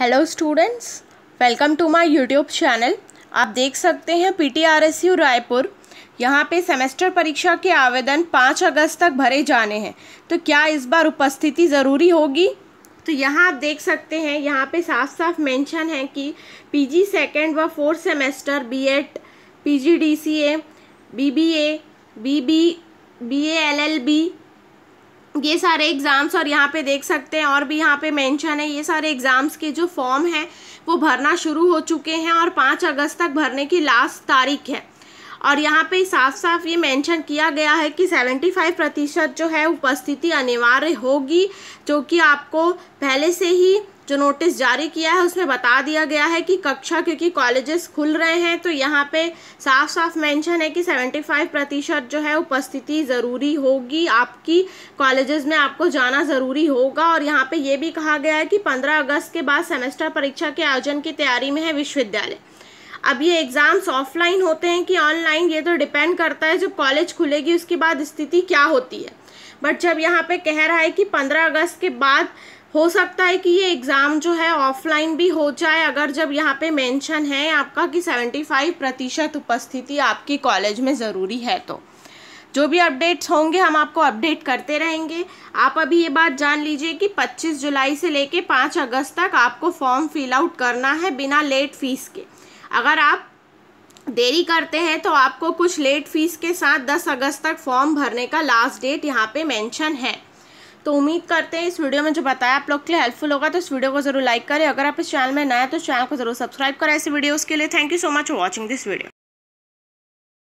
hello students welcome to my YouTube channel आप देख सकते हैं पीटीआरएसयू रायपुर यहाँ पे सेमेस्टर परीक्षा के आवेदन पाँच अगस्त तक भरे जाने हैं तो क्या इस बार उपस्थिति ज़रूरी होगी तो यहाँ आप देख सकते हैं यहाँ पे साफ साफ मेंशन है कि पीजी सेकंड व fourth semester B B Ed P G D C A B A L L B ये सारे एग्ज़ाम्स और यहाँ पे देख सकते हैं और भी यहाँ पे मेंशन है ये सारे एग्ज़ाम्स के जो फॉर्म हैं वो भरना शुरू हो चुके हैं और पाँच अगस्त तक भरने की लास्ट तारीख है और यहाँ पे साफ साफ ये मेंशन किया गया है कि 75 प्रतिशत जो है उपस्थिति अनिवार्य होगी जो कि आपको पहले से ही जो नोटिस जारी किया है उसमें बता दिया गया है कि कक्षा क्योंकि कॉलेजेस खुल रहे हैं तो यहाँ पे साफ साफ मेंशन है कि 75 प्रतिशत जो है उपस्थिति ज़रूरी होगी आपकी कॉलेजेस में आपको जाना ज़रूरी होगा और यहाँ पे ये भी कहा गया है कि 15 अगस्त के बाद सेमेस्टर परीक्षा के आयोजन की तैयारी में है विश्वविद्यालय अब ये एग्ज़ाम्स ऑफलाइन होते हैं कि ऑनलाइन ये तो डिपेंड करता है जब कॉलेज खुलेगी उसके बाद स्थिति क्या होती है बट जब यहाँ पे कह रहा है कि पंद्रह अगस्त के बाद हो सकता है कि ये एग्ज़ाम जो है ऑफलाइन भी हो जाए अगर जब यहाँ पे मेंशन है आपका कि 75 प्रतिशत उपस्थिति आपकी कॉलेज में ज़रूरी है तो जो भी अपडेट्स होंगे हम आपको अपडेट करते रहेंगे आप अभी ये बात जान लीजिए कि 25 जुलाई से लेके 5 अगस्त तक आपको फॉर्म फिल आउट करना है बिना लेट फीस के अगर आप देरी करते हैं तो आपको कुछ लेट फीस के साथ 10 अगस्त तक फॉर्म भरने का लास्ट डेट यहाँ पे मेंशन है तो उम्मीद करते हैं इस वीडियो में जो बताया आप लोग के लिए हेल्पफुल होगा तो इस वीडियो को जरूर लाइक करें अगर आप इस चैनल में नए हैं तो चैनल को जरूर सब्सक्राइब करें ऐसे वीडियोज़ के लिए thank you so much for watching this video